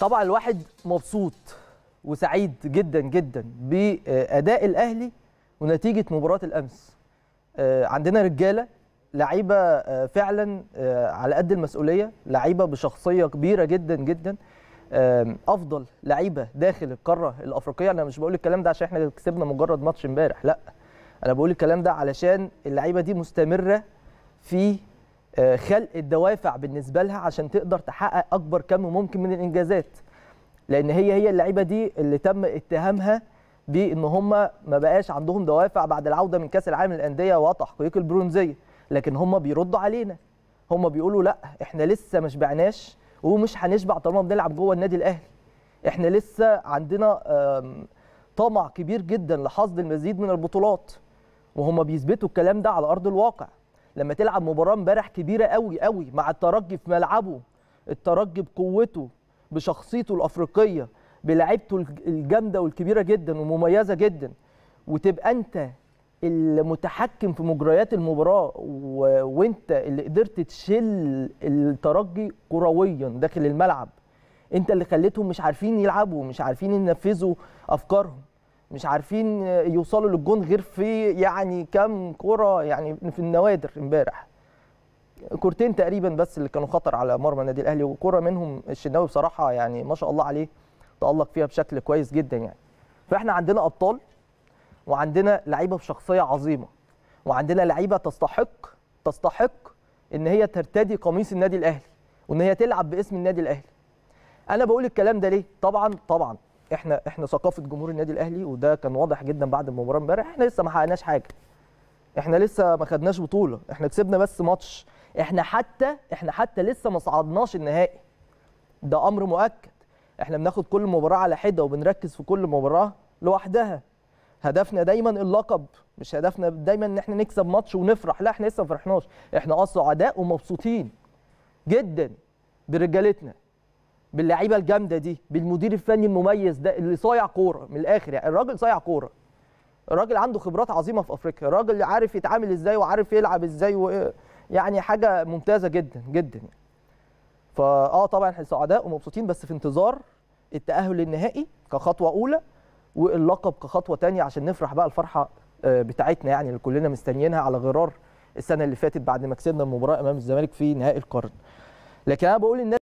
طبعا الواحد مبسوط وسعيد جدا جدا باداء الاهلي ونتيجه مباراه الامس آه، عندنا رجاله لعيبه آه، فعلا آه، على قد المسؤوليه لعيبه بشخصيه كبيره جدا جدا افضل لعيبه داخل القاره الافريقيه انا مش بقول الكلام ده عشان احنا كسبنا مجرد ماتش امبارح لا انا بقول الكلام ده علشان اللعيبه دي مستمره في آه، خلق الدوافع بالنسبه لها عشان تقدر تحقق اكبر كم ممكن من الانجازات لان هي هي اللعيبه دي اللي تم اتهامها بان هم ما بقاش عندهم دوافع بعد العوده من كاس العالم للانديه وتحقيق البرونزيه لكن هم بيردوا علينا هم بيقولوا لا احنا لسه ما شبعناش ومش هنشبع طالما بنلعب جوه النادي الاهلي احنا لسه عندنا طمع كبير جدا لحصد المزيد من البطولات وهم بيثبتوا الكلام ده على ارض الواقع لما تلعب مباراه امبارح كبيره قوي قوي مع الترجي في ملعبه الترجي بقوته بشخصيته الافريقيه بلعبته الجامده والكبيره جدا ومميزه جدا وتبقى انت المتحكم في مجريات المباراه و... وانت اللي قدرت تشل الترجي كرويا داخل الملعب انت اللي خليتهم مش عارفين يلعبوا مش عارفين ينفذوا افكارهم مش عارفين يوصلوا للجون غير في يعني كام كوره يعني في النوادر امبارح كورتين تقريبا بس اللي كانوا خطر على مرمى النادي الاهلي وكوره منهم الشناوي بصراحه يعني ما شاء الله عليه تالق فيها بشكل كويس جدا يعني فاحنا عندنا ابطال وعندنا لعيبه بشخصيه عظيمه وعندنا لعيبه تستحق تستحق ان هي ترتدي قميص النادي الاهلي وان هي تلعب باسم النادي الاهلي انا بقول الكلام ده ليه طبعا طبعا احنا احنا ثقافه جمهور النادي الاهلي وده كان واضح جدا بعد المباراه امبارح احنا لسه ما حققناش حاجه احنا لسه ما خدناش بطوله احنا كسبنا بس ماتش احنا حتى احنا حتى لسه ما صعدناش النهائي ده امر مؤكد احنا بناخد كل مباراه على حده وبنركز في كل مباراه لوحدها هدفنا دايما اللقب مش هدفنا دايما ان احنا نكسب ماتش ونفرح لا احنا لسه ما فرحناش احنا اه سعداء ومبسوطين جدا برجالتنا باللعيبه الجامده دي بالمدير الفني المميز ده اللي صايع كوره من الاخر يعني الراجل صايع كوره الراجل عنده خبرات عظيمه في افريقيا الراجل عارف يتعامل ازاي وعارف يلعب ازاي يعني حاجه ممتازه جدا جدا يعني. فاه طبعا احنا سعداء ومبسوطين بس في انتظار التاهل للنهائي كخطوه اولى واللقب كخطوه ثانيه عشان نفرح بقى الفرحه آه، بتاعتنا يعني اللي كلنا مستنيينها على غرار السنه اللي فاتت بعد ما كسبنا المباراه امام الزمالك في نهائي القرن لكن انا بقول الناس